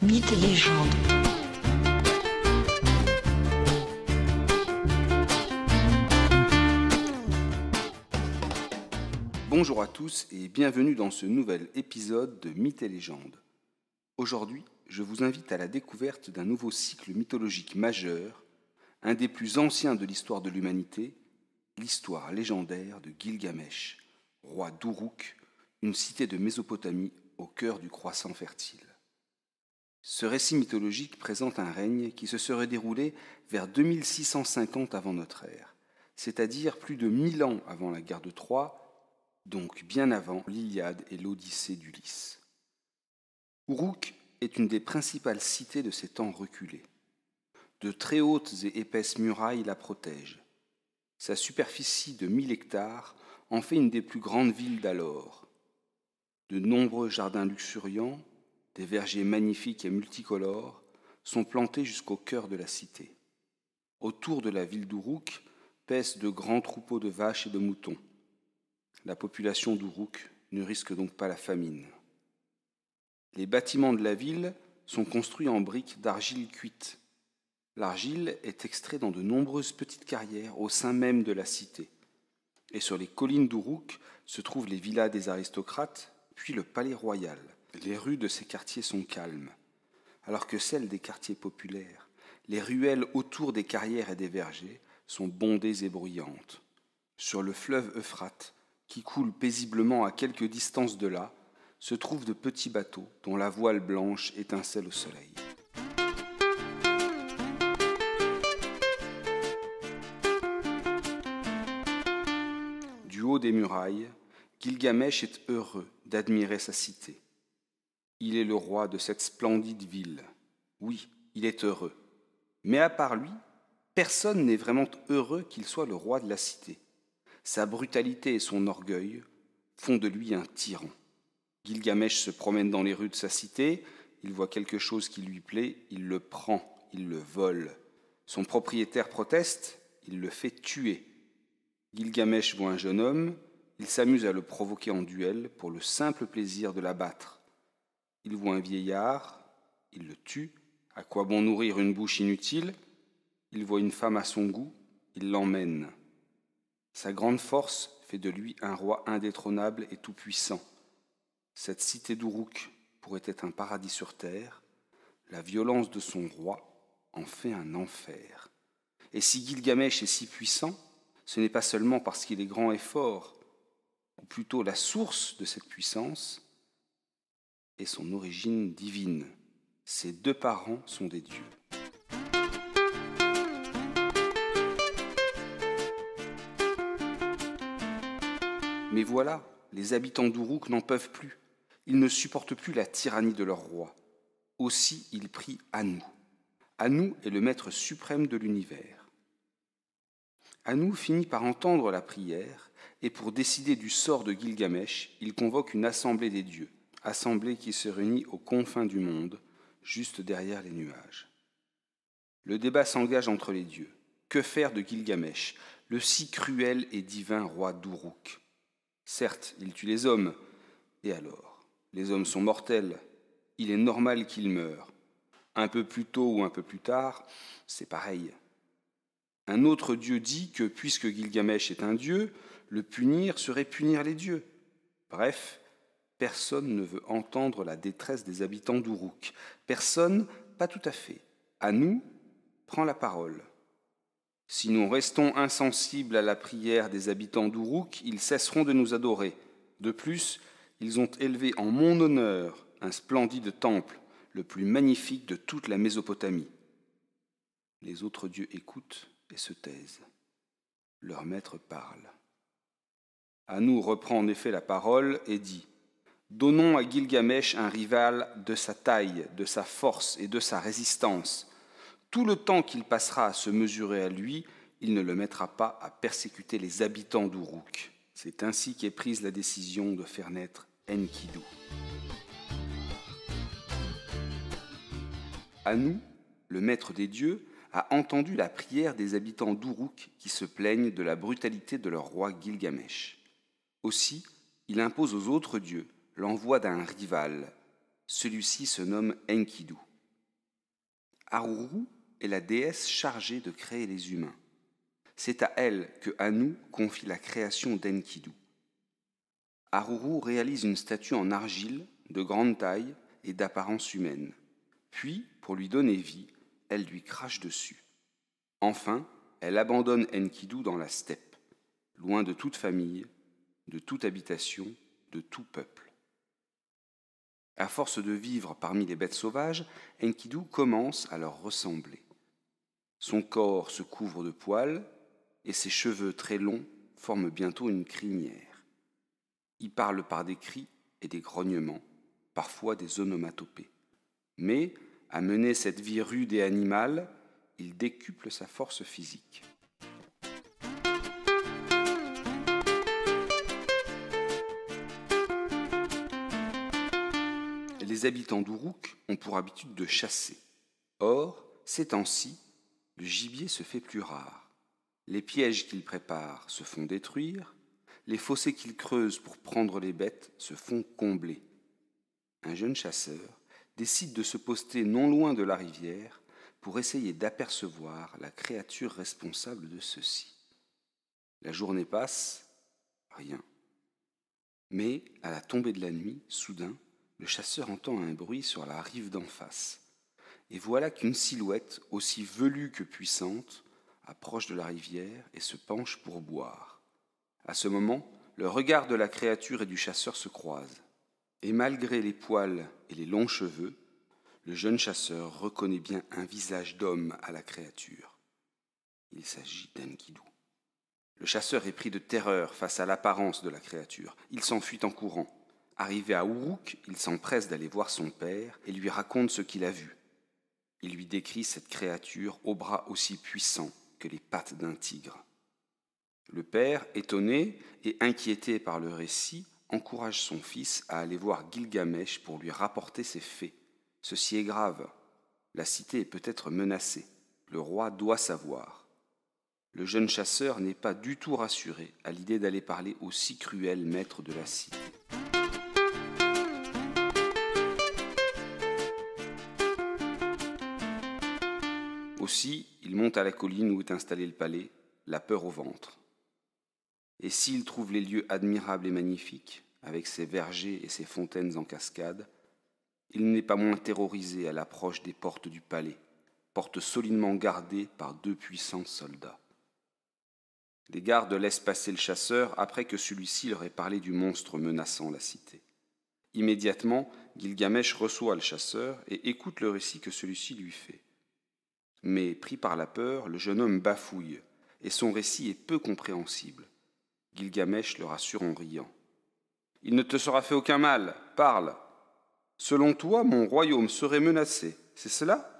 Mythes et légendes. Bonjour à tous et bienvenue dans ce nouvel épisode de Mythes et légendes. Aujourd'hui, je vous invite à la découverte d'un nouveau cycle mythologique majeur, un des plus anciens de l'histoire de l'humanité, l'histoire légendaire de Gilgamesh, roi d'Uruk, une cité de Mésopotamie au cœur du croissant fertile. Ce récit mythologique présente un règne qui se serait déroulé vers 2650 avant notre ère, c'est-à-dire plus de 1000 ans avant la guerre de Troie, donc bien avant l'Iliade et l'Odyssée d'Ulysse. Uruk est une des principales cités de ces temps reculés. De très hautes et épaisses murailles la protègent. Sa superficie de 1000 hectares en fait une des plus grandes villes d'alors. De nombreux jardins luxuriants, des vergers magnifiques et multicolores sont plantés jusqu'au cœur de la cité. Autour de la ville d'Ourouk pèsent de grands troupeaux de vaches et de moutons. La population d'Ourouk ne risque donc pas la famine. Les bâtiments de la ville sont construits en briques d'argile cuite. L'argile est extraite dans de nombreuses petites carrières au sein même de la cité. Et sur les collines d'Ourouk se trouvent les villas des aristocrates, puis le palais royal. Les rues de ces quartiers sont calmes, alors que celles des quartiers populaires, les ruelles autour des carrières et des vergers, sont bondées et bruyantes. Sur le fleuve Euphrate, qui coule paisiblement à quelques distances de là, se trouvent de petits bateaux dont la voile blanche étincelle au soleil. Du haut des murailles, Gilgamesh est heureux d'admirer sa cité. Il est le roi de cette splendide ville. Oui, il est heureux. Mais à part lui, personne n'est vraiment heureux qu'il soit le roi de la cité. Sa brutalité et son orgueil font de lui un tyran. Gilgamesh se promène dans les rues de sa cité, il voit quelque chose qui lui plaît, il le prend, il le vole. Son propriétaire proteste, il le fait tuer. Gilgamesh voit un jeune homme, il s'amuse à le provoquer en duel pour le simple plaisir de l'abattre. Il voit un vieillard, il le tue. À quoi bon nourrir une bouche inutile Il voit une femme à son goût, il l'emmène. Sa grande force fait de lui un roi indétrônable et tout-puissant. Cette cité d'Uruk pourrait être un paradis sur terre. La violence de son roi en fait un enfer. Et si Gilgamesh est si puissant, ce n'est pas seulement parce qu'il est grand et fort, ou plutôt la source de cette puissance, et son origine divine. Ses deux parents sont des dieux. Mais voilà, les habitants d'Uruk n'en peuvent plus. Ils ne supportent plus la tyrannie de leur roi. Aussi, ils prient Anu. Anu est le maître suprême de l'univers. Anu finit par entendre la prière, et pour décider du sort de Gilgamesh, il convoque une assemblée des dieux assemblée qui se réunit aux confins du monde, juste derrière les nuages. Le débat s'engage entre les dieux. Que faire de Gilgamesh, le si cruel et divin roi d'Uruk Certes, il tue les hommes, et alors Les hommes sont mortels, il est normal qu'ils meurent. Un peu plus tôt ou un peu plus tard, c'est pareil. Un autre dieu dit que puisque Gilgamesh est un dieu, le punir serait punir les dieux. Bref, Personne ne veut entendre la détresse des habitants d'Uruk. Personne, pas tout à fait. À nous, prend la parole. Si nous restons insensibles à la prière des habitants d'Uruk, ils cesseront de nous adorer. De plus, ils ont élevé en mon honneur un splendide temple, le plus magnifique de toute la Mésopotamie. Les autres dieux écoutent et se taisent. Leur maître parle. nous reprend en effet la parole et dit Donnons à Gilgamesh un rival de sa taille, de sa force et de sa résistance. Tout le temps qu'il passera à se mesurer à lui, il ne le mettra pas à persécuter les habitants d'Uruk. C'est ainsi qu'est prise la décision de faire naître Enkidu. Anu, le maître des dieux, a entendu la prière des habitants d'Uruk qui se plaignent de la brutalité de leur roi Gilgamesh. Aussi, il impose aux autres dieux, l'envoi d'un rival. Celui-ci se nomme Enkidu. Aruru est la déesse chargée de créer les humains. C'est à elle que Anu confie la création d'Enkidu. Aruru réalise une statue en argile de grande taille et d'apparence humaine. Puis, pour lui donner vie, elle lui crache dessus. Enfin, elle abandonne Enkidu dans la steppe, loin de toute famille, de toute habitation, de tout peuple. À force de vivre parmi les bêtes sauvages, Enkidu commence à leur ressembler. Son corps se couvre de poils et ses cheveux très longs forment bientôt une crinière. Il parle par des cris et des grognements, parfois des onomatopées. Mais, à mener cette vie rude et animale, il décuple sa force physique. les habitants d'Uruk ont pour habitude de chasser. Or, ces temps-ci, le gibier se fait plus rare. Les pièges qu'ils préparent se font détruire, les fossés qu'ils creusent pour prendre les bêtes se font combler. Un jeune chasseur décide de se poster non loin de la rivière pour essayer d'apercevoir la créature responsable de ceci. La journée passe, rien. Mais à la tombée de la nuit, soudain, le chasseur entend un bruit sur la rive d'en face, et voilà qu'une silhouette, aussi velue que puissante, approche de la rivière et se penche pour boire. À ce moment, le regard de la créature et du chasseur se croisent, et malgré les poils et les longs cheveux, le jeune chasseur reconnaît bien un visage d'homme à la créature. Il s'agit d'Enkidu. Le chasseur est pris de terreur face à l'apparence de la créature. Il s'enfuit en courant. Arrivé à Uruk, il s'empresse d'aller voir son père et lui raconte ce qu'il a vu. Il lui décrit cette créature aux bras aussi puissants que les pattes d'un tigre. Le père, étonné et inquiété par le récit, encourage son fils à aller voir Gilgamesh pour lui rapporter ses faits. Ceci est grave. La cité est peut-être menacée. Le roi doit savoir. Le jeune chasseur n'est pas du tout rassuré à l'idée d'aller parler au si cruel maître de la cité. Aussi, il monte à la colline où est installé le palais, la peur au ventre. Et s'il trouve les lieux admirables et magnifiques, avec ses vergers et ses fontaines en cascade, il n'est pas moins terrorisé à l'approche des portes du palais, portes solidement gardées par deux puissants soldats. Les gardes laissent passer le chasseur après que celui-ci leur ait parlé du monstre menaçant la cité. Immédiatement, Gilgamesh reçoit le chasseur et écoute le récit que celui-ci lui fait. Mais pris par la peur, le jeune homme bafouille, et son récit est peu compréhensible. Gilgamesh le rassure en riant. Il ne te sera fait aucun mal, parle. Selon toi, mon royaume serait menacé, c'est cela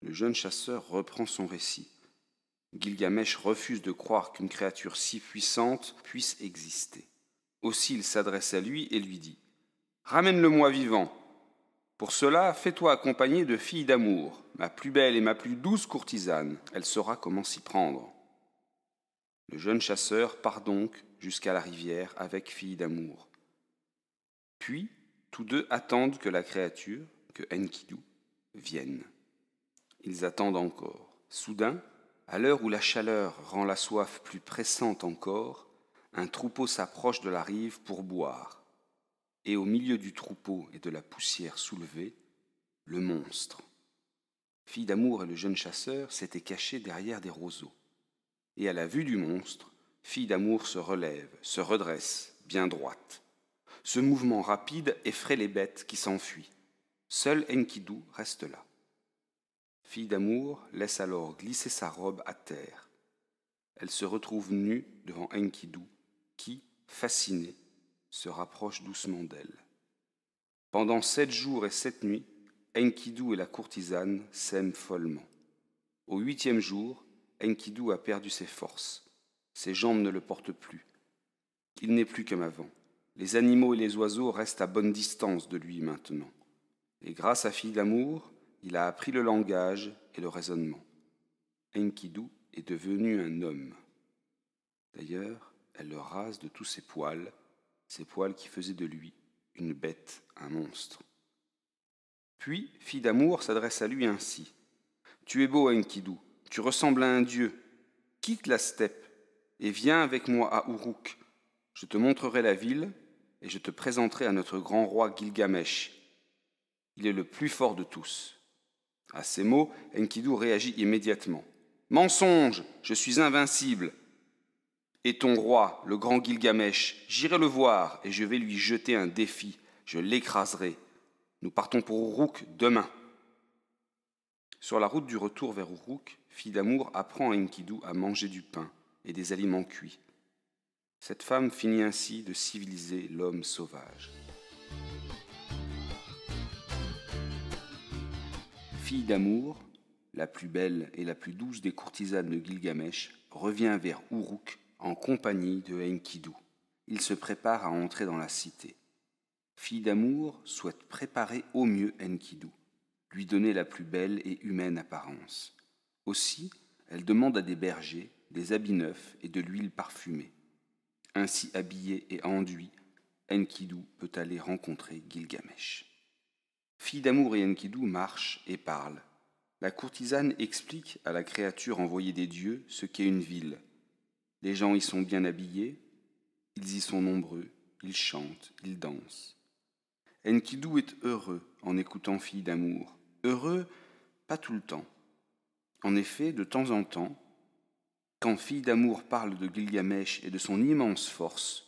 Le jeune chasseur reprend son récit. Gilgamesh refuse de croire qu'une créature si puissante puisse exister. Aussi il s'adresse à lui et lui dit Ramène-le-moi vivant, pour cela, fais-toi accompagner de fille d'amour, ma plus belle et ma plus douce courtisane, elle saura comment s'y prendre. Le jeune chasseur part donc jusqu'à la rivière avec fille d'amour. Puis, tous deux attendent que la créature, que Enkidu, vienne. Ils attendent encore. Soudain, à l'heure où la chaleur rend la soif plus pressante encore, un troupeau s'approche de la rive pour boire et au milieu du troupeau et de la poussière soulevée, le monstre. Fille d'amour et le jeune chasseur s'étaient cachés derrière des roseaux. Et à la vue du monstre, Fille d'amour se relève, se redresse, bien droite. Ce mouvement rapide effraie les bêtes qui s'enfuient. Seul Enkidou reste là. Fille d'amour laisse alors glisser sa robe à terre. Elle se retrouve nue devant Enkidou, qui, fasciné, se rapproche doucement d'elle. Pendant sept jours et sept nuits, Enkidu et la courtisane s'aiment follement. Au huitième jour, Enkidu a perdu ses forces. Ses jambes ne le portent plus. Il n'est plus comme avant. Les animaux et les oiseaux restent à bonne distance de lui maintenant. Et grâce à Fille d'amour, il a appris le langage et le raisonnement. Enkidu est devenu un homme. D'ailleurs, elle le rase de tous ses poils ses poils qui faisaient de lui une bête, un monstre. Puis, fille d'amour s'adresse à lui ainsi. Tu es beau, Enkidu, tu ressembles à un dieu. Quitte la steppe et viens avec moi à Uruk. Je te montrerai la ville et je te présenterai à notre grand roi Gilgamesh. Il est le plus fort de tous. À ces mots, Enkidu réagit immédiatement. Mensonge, je suis invincible. Et ton roi, le grand Gilgamesh, j'irai le voir et je vais lui jeter un défi. Je l'écraserai. Nous partons pour Uruk demain. Sur la route du retour vers Uruk, fille d'amour apprend à Enkidu à manger du pain et des aliments cuits. Cette femme finit ainsi de civiliser l'homme sauvage. Fille d'amour, la plus belle et la plus douce des courtisanes de Gilgamesh, revient vers Uruk en compagnie de Enkidu. Il se prépare à entrer dans la cité. Fille d'amour souhaite préparer au mieux Enkidu, lui donner la plus belle et humaine apparence. Aussi, elle demande à des bergers des habits neufs et de l'huile parfumée. Ainsi habillé et enduit, Enkidu peut aller rencontrer Gilgamesh. Fille d'amour et Enkidu marchent et parlent. La courtisane explique à la créature envoyée des dieux ce qu'est une ville, les gens y sont bien habillés, ils y sont nombreux, ils chantent, ils dansent. Enkidu est heureux en écoutant Fille d'amour. Heureux, pas tout le temps. En effet, de temps en temps, quand Fille d'amour parle de Gilgamesh et de son immense force,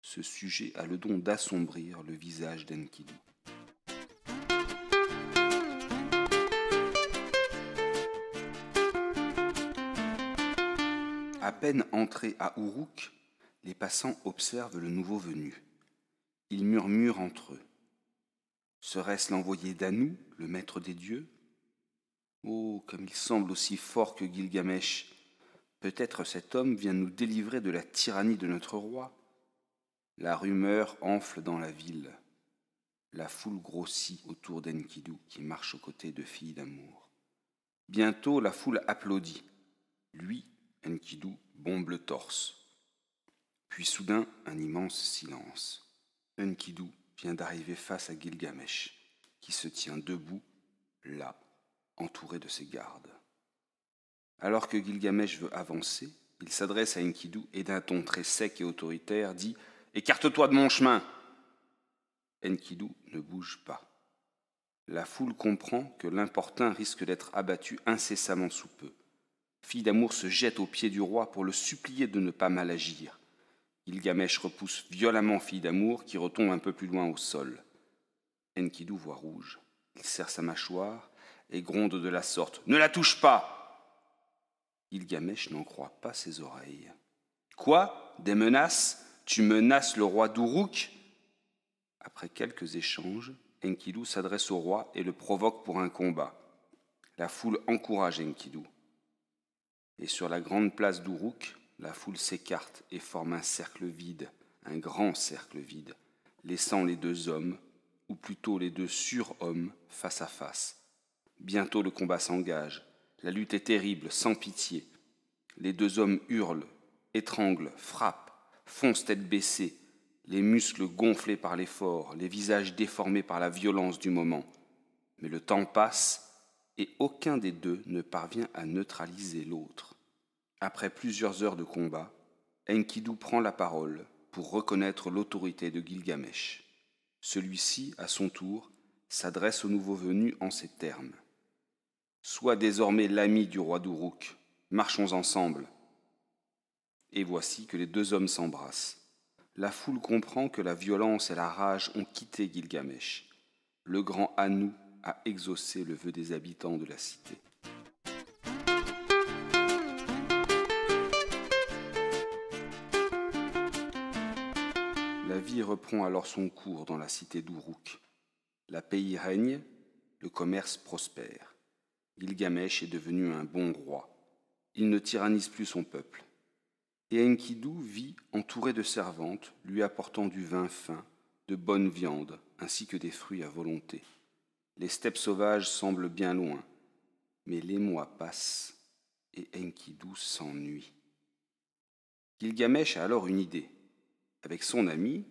ce sujet a le don d'assombrir le visage d'Enkidu. à peine entrés à Ourouk, les passants observent le nouveau venu. Ils murmurent entre eux. Serait-ce l'envoyé d'Anou, le maître des dieux Oh, comme il semble aussi fort que Gilgamesh Peut-être cet homme vient nous délivrer de la tyrannie de notre roi. La rumeur enfle dans la ville. La foule grossit autour d'Enkidu qui marche aux côtés de filles d'amour. Bientôt la foule applaudit. Lui Enkidu bombe le torse. Puis soudain, un immense silence. Enkidu vient d'arriver face à Gilgamesh, qui se tient debout, là, entouré de ses gardes. Alors que Gilgamesh veut avancer, il s'adresse à Enkidu et d'un ton très sec et autoritaire dit Écarte-toi de mon chemin Enkidu ne bouge pas. La foule comprend que l'importun risque d'être abattu incessamment sous peu. Fille d'amour se jette aux pieds du roi pour le supplier de ne pas mal agir. Gilgamesh repousse violemment Fille d'amour qui retombe un peu plus loin au sol. Enkidu voit rouge. Il serre sa mâchoire et gronde de la sorte Ne la touche pas Gilgamesh n'en croit pas ses oreilles. Quoi Des menaces Tu menaces le roi d'Uruk Après quelques échanges, Enkidu s'adresse au roi et le provoque pour un combat. La foule encourage Enkidu et sur la grande place d'Uruk, la foule s'écarte et forme un cercle vide, un grand cercle vide, laissant les deux hommes, ou plutôt les deux surhommes, face à face. Bientôt le combat s'engage. La lutte est terrible, sans pitié. Les deux hommes hurlent, étranglent, frappent, foncent tête baissée, les muscles gonflés par l'effort, les visages déformés par la violence du moment. Mais le temps passe et aucun des deux ne parvient à neutraliser l'autre. Après plusieurs heures de combat, Enkidu prend la parole pour reconnaître l'autorité de Gilgamesh. Celui-ci, à son tour, s'adresse au nouveau venu en ces termes. Sois désormais l'ami du roi d'Uruk, marchons ensemble. Et voici que les deux hommes s'embrassent. La foule comprend que la violence et la rage ont quitté Gilgamesh. Le grand Hanou à exaucer le vœu des habitants de la cité. La vie reprend alors son cours dans la cité d'Uruk. La pays règne, le commerce prospère. Gilgamesh est devenu un bon roi. Il ne tyrannise plus son peuple. Et Enkidu vit entouré de servantes, lui apportant du vin fin, de bonne viande, ainsi que des fruits à volonté. Les steppes sauvages semblent bien loin, mais les mois passent et Enkidu s'ennuie. Gilgamesh a alors une idée. Avec son ami,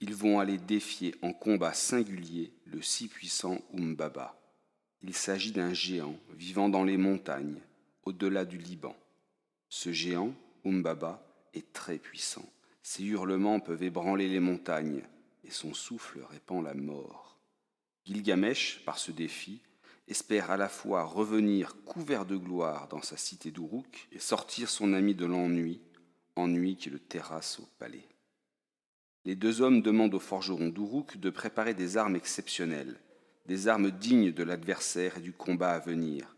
ils vont aller défier en combat singulier le si puissant Umbaba. Il s'agit d'un géant vivant dans les montagnes, au-delà du Liban. Ce géant, Umbaba, est très puissant. Ses hurlements peuvent ébranler les montagnes, et son souffle répand la mort. Gilgamesh, par ce défi, espère à la fois revenir couvert de gloire dans sa cité d'Uruk et sortir son ami de l'ennui, ennui qui le terrasse au palais. Les deux hommes demandent au forgeron d'Uruk de préparer des armes exceptionnelles, des armes dignes de l'adversaire et du combat à venir.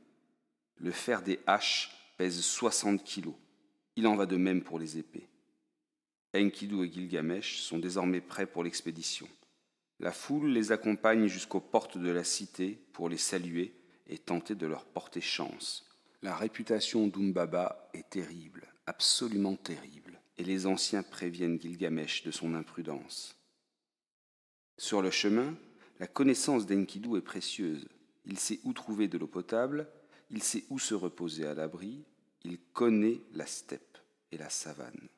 Le fer des haches pèse 60 kilos. Il en va de même pour les épées. Enkidu et Gilgamesh sont désormais prêts pour l'expédition. La foule les accompagne jusqu'aux portes de la cité pour les saluer et tenter de leur porter chance. La réputation d'Umbaba est terrible, absolument terrible, et les anciens préviennent Gilgamesh de son imprudence. Sur le chemin, la connaissance d'Enkidu est précieuse. Il sait où trouver de l'eau potable, il sait où se reposer à l'abri, il connaît la steppe et la savane.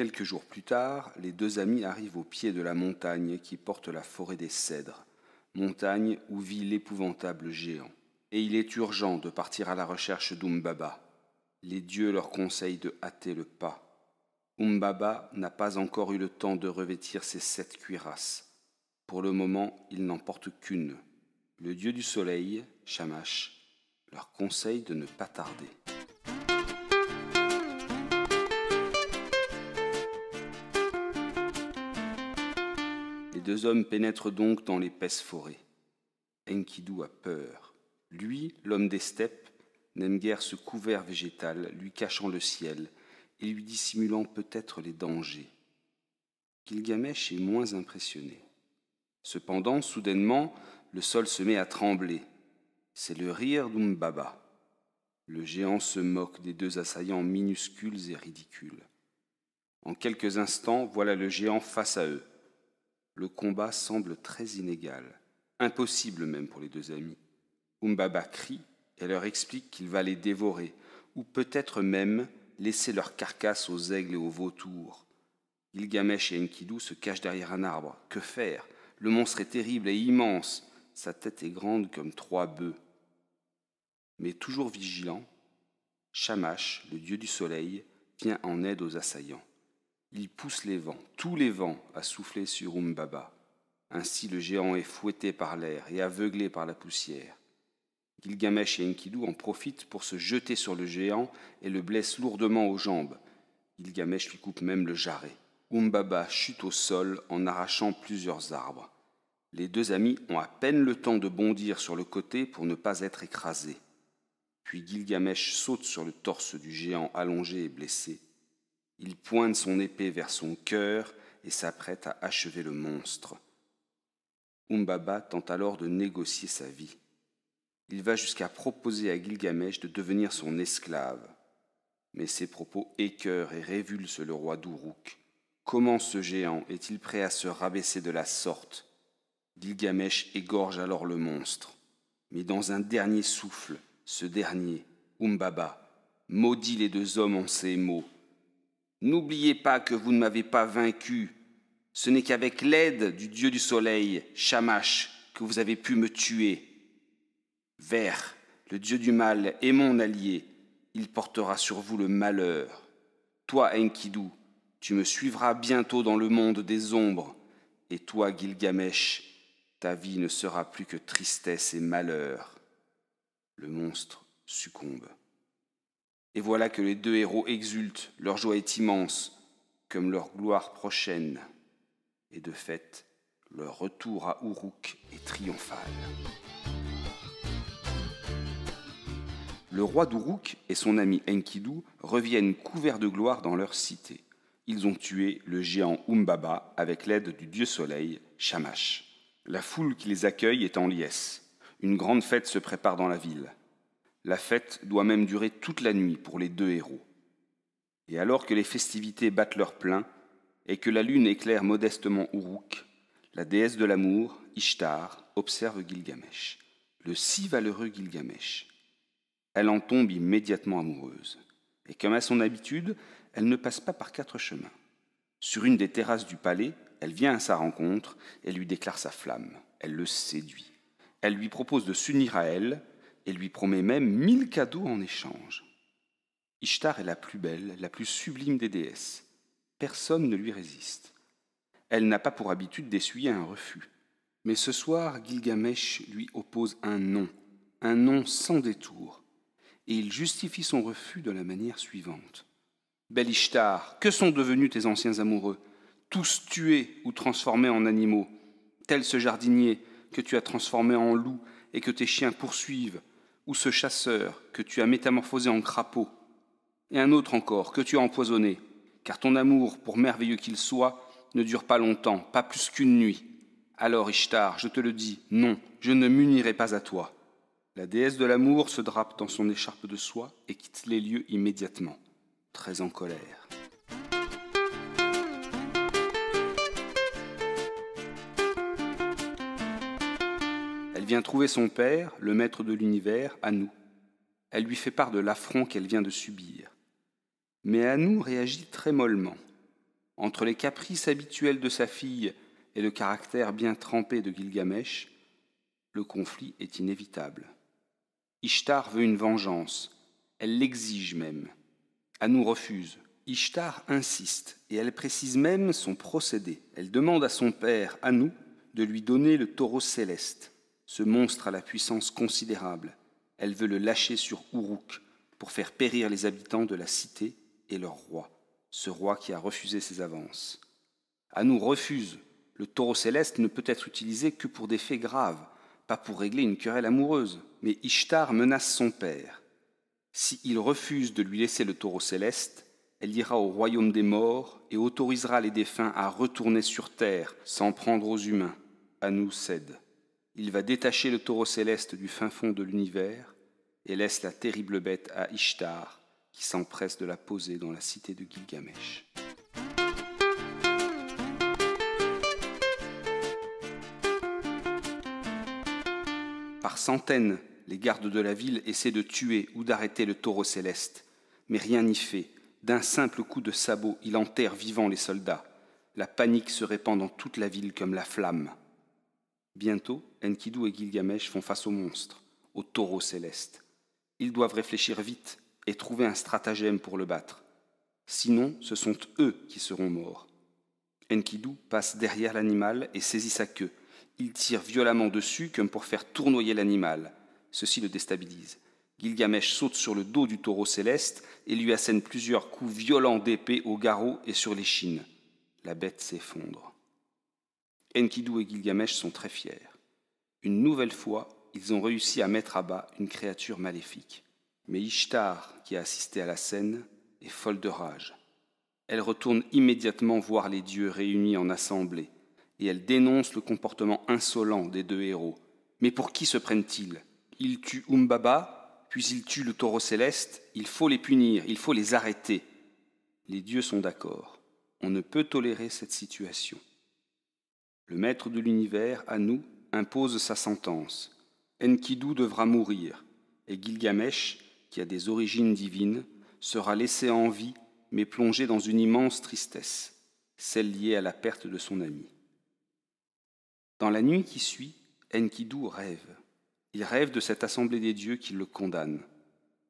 Quelques jours plus tard, les deux amis arrivent au pied de la montagne qui porte la forêt des cèdres, montagne où vit l'épouvantable géant. Et il est urgent de partir à la recherche d'Umbaba. Les dieux leur conseillent de hâter le pas. Umbaba n'a pas encore eu le temps de revêtir ses sept cuirasses. Pour le moment, il n'en porte qu'une. Le dieu du soleil, Shamash, leur conseille de ne pas tarder. deux hommes pénètrent donc dans l'épaisse forêt. Enkidu a peur. Lui, l'homme des steppes, n'aime guère ce couvert végétal, lui cachant le ciel et lui dissimulant peut-être les dangers. Gilgamesh est moins impressionné. Cependant, soudainement, le sol se met à trembler. C'est le rire d'Umbaba. Le géant se moque des deux assaillants minuscules et ridicules. En quelques instants, voilà le géant face à eux le combat semble très inégal, impossible même pour les deux amis. Umbaba crie et leur explique qu'il va les dévorer, ou peut-être même laisser leurs carcasses aux aigles et aux vautours. Gilgamesh et Enkidu se cachent derrière un arbre. Que faire Le monstre est terrible et immense. Sa tête est grande comme trois bœufs. Mais toujours vigilant, Shamash, le dieu du soleil, vient en aide aux assaillants. Il pousse les vents, tous les vents, à souffler sur Umbaba. Ainsi le géant est fouetté par l'air et aveuglé par la poussière. Gilgamesh et Enkidu en profitent pour se jeter sur le géant et le blessent lourdement aux jambes. Gilgamesh lui coupe même le jarret. Umbaba chute au sol en arrachant plusieurs arbres. Les deux amis ont à peine le temps de bondir sur le côté pour ne pas être écrasés. Puis Gilgamesh saute sur le torse du géant allongé et blessé il pointe son épée vers son cœur et s'apprête à achever le monstre. Umbaba tente alors de négocier sa vie. Il va jusqu'à proposer à Gilgamesh de devenir son esclave. Mais ses propos écœurent et révulsent le roi Dourouk. Comment ce géant est-il prêt à se rabaisser de la sorte Gilgamesh égorge alors le monstre. Mais dans un dernier souffle, ce dernier, Umbaba, maudit les deux hommes en ces mots. N'oubliez pas que vous ne m'avez pas vaincu. Ce n'est qu'avec l'aide du dieu du soleil, Shamash, que vous avez pu me tuer. Vert, le dieu du mal, est mon allié. Il portera sur vous le malheur. Toi, Enkidu, tu me suivras bientôt dans le monde des ombres. Et toi, Gilgamesh, ta vie ne sera plus que tristesse et malheur. Le monstre succombe. Et voilà que les deux héros exultent, leur joie est immense, comme leur gloire prochaine. Et de fait, leur retour à Uruk est triomphal. Le roi d'Uruk et son ami Enkidu reviennent couverts de gloire dans leur cité. Ils ont tué le géant Umbaba avec l'aide du dieu soleil, Shamash. La foule qui les accueille est en liesse. Une grande fête se prépare dans la ville. La fête doit même durer toute la nuit pour les deux héros. Et alors que les festivités battent leur plein et que la lune éclaire modestement Uruk, la déesse de l'amour, Ishtar, observe Gilgamesh, le si valeureux Gilgamesh. Elle en tombe immédiatement amoureuse. Et comme à son habitude, elle ne passe pas par quatre chemins. Sur une des terrasses du palais, elle vient à sa rencontre et lui déclare sa flamme. Elle le séduit. Elle lui propose de s'unir à elle et lui promet même mille cadeaux en échange. Ishtar est la plus belle, la plus sublime des déesses. Personne ne lui résiste. Elle n'a pas pour habitude d'essuyer un refus. Mais ce soir, Gilgamesh lui oppose un nom, un nom sans détour, et il justifie son refus de la manière suivante. Belle Ishtar, que sont devenus tes anciens amoureux, tous tués ou transformés en animaux, tel ce jardinier que tu as transformé en loup et que tes chiens poursuivent, ou ce chasseur que tu as métamorphosé en crapaud, et un autre encore que tu as empoisonné, car ton amour, pour merveilleux qu'il soit, ne dure pas longtemps, pas plus qu'une nuit. Alors, Ishtar, je te le dis, non, je ne m'unirai pas à toi. La déesse de l'amour se drape dans son écharpe de soie et quitte les lieux immédiatement, très en colère. vient trouver son Père, le Maître de l'univers, Anou. Elle lui fait part de l'affront qu'elle vient de subir. Mais Anou réagit très mollement. Entre les caprices habituels de sa fille et le caractère bien trempé de Gilgamesh, le conflit est inévitable. Ishtar veut une vengeance, elle l'exige même. Anou refuse. Ishtar insiste et elle précise même son procédé. Elle demande à son père, Anou, de lui donner le taureau céleste. Ce monstre a la puissance considérable, elle veut le lâcher sur Uruk pour faire périr les habitants de la cité et leur roi, ce roi qui a refusé ses avances. Anou refuse. Le taureau céleste ne peut être utilisé que pour des faits graves, pas pour régler une querelle amoureuse. Mais Ishtar menace son père. Si il refuse de lui laisser le taureau céleste, elle ira au royaume des morts et autorisera les défunts à retourner sur terre sans prendre aux humains. Anou cède. Il va détacher le taureau céleste du fin fond de l'univers et laisse la terrible bête à Ishtar, qui s'empresse de la poser dans la cité de Gilgamesh. Par centaines, les gardes de la ville essaient de tuer ou d'arrêter le taureau céleste, mais rien n'y fait. D'un simple coup de sabot, il enterre vivant les soldats. La panique se répand dans toute la ville comme la flamme. Bientôt, Enkidu et Gilgamesh font face au monstre, au taureau céleste. Ils doivent réfléchir vite et trouver un stratagème pour le battre. Sinon, ce sont eux qui seront morts. Enkidu passe derrière l'animal et saisit sa queue. Il tire violemment dessus comme pour faire tournoyer l'animal. Ceci le déstabilise. Gilgamesh saute sur le dos du taureau céleste et lui assène plusieurs coups violents d'épée au garrot et sur l'échine. La bête s'effondre. Enkidu et Gilgamesh sont très fiers. Une nouvelle fois, ils ont réussi à mettre à bas une créature maléfique. Mais Ishtar, qui a assisté à la scène, est folle de rage. Elle retourne immédiatement voir les dieux réunis en assemblée, et elle dénonce le comportement insolent des deux héros. Mais pour qui se prennent-ils Ils tuent Umbaba, puis ils tuent le taureau céleste, il faut les punir, il faut les arrêter. Les dieux sont d'accord. On ne peut tolérer cette situation. Le maître de l'univers, à nous, impose sa sentence. Enkidu devra mourir, et Gilgamesh, qui a des origines divines, sera laissé en vie, mais plongé dans une immense tristesse, celle liée à la perte de son ami. Dans la nuit qui suit, Enkidu rêve. Il rêve de cette assemblée des dieux qui le condamne.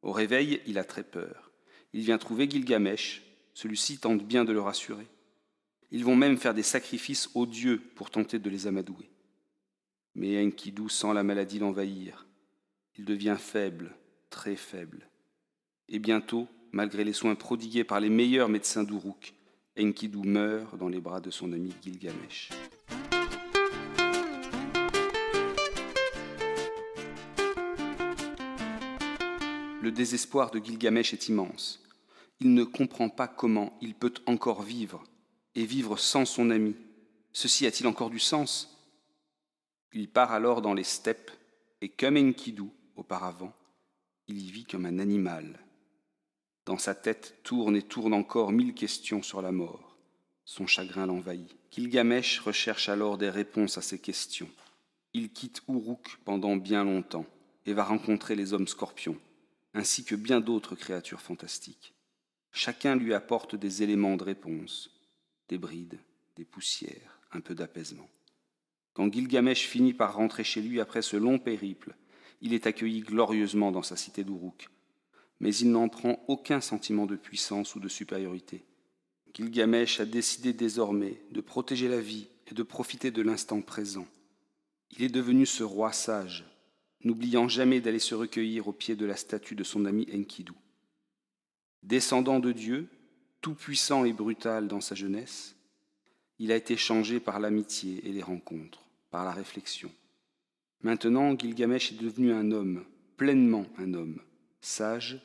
Au réveil, il a très peur. Il vient trouver Gilgamesh. Celui-ci tente bien de le rassurer. Ils vont même faire des sacrifices aux dieux pour tenter de les amadouer. Mais Enkidu sent la maladie l'envahir. Il devient faible, très faible. Et bientôt, malgré les soins prodigués par les meilleurs médecins d'Uruk, Enkidu meurt dans les bras de son ami Gilgamesh. Le désespoir de Gilgamesh est immense. Il ne comprend pas comment il peut encore vivre et vivre sans son ami Ceci a-t-il encore du sens Il part alors dans les steppes, et comme Enkidu auparavant, il y vit comme un animal. Dans sa tête tourne et tourne encore mille questions sur la mort. Son chagrin l'envahit. Kilgamesh recherche alors des réponses à ces questions. Il quitte Uruk pendant bien longtemps et va rencontrer les hommes scorpions, ainsi que bien d'autres créatures fantastiques. Chacun lui apporte des éléments de réponse des brides, des poussières, un peu d'apaisement. Quand Gilgamesh finit par rentrer chez lui après ce long périple, il est accueilli glorieusement dans sa cité d'Uruk, mais il n'en prend aucun sentiment de puissance ou de supériorité. Gilgamesh a décidé désormais de protéger la vie et de profiter de l'instant présent. Il est devenu ce roi sage, n'oubliant jamais d'aller se recueillir au pied de la statue de son ami Enkidu. Descendant de Dieu, tout-puissant et brutal dans sa jeunesse, il a été changé par l'amitié et les rencontres, par la réflexion. Maintenant, Gilgamesh est devenu un homme, pleinement un homme, sage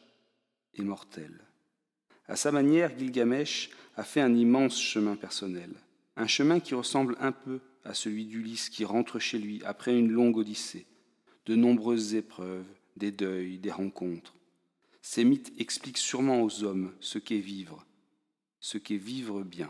et mortel. À sa manière, Gilgamesh a fait un immense chemin personnel, un chemin qui ressemble un peu à celui d'Ulysse qui rentre chez lui après une longue odyssée, de nombreuses épreuves, des deuils, des rencontres. Ces mythes expliquent sûrement aux hommes ce qu'est vivre, ce qu'est vivre bien.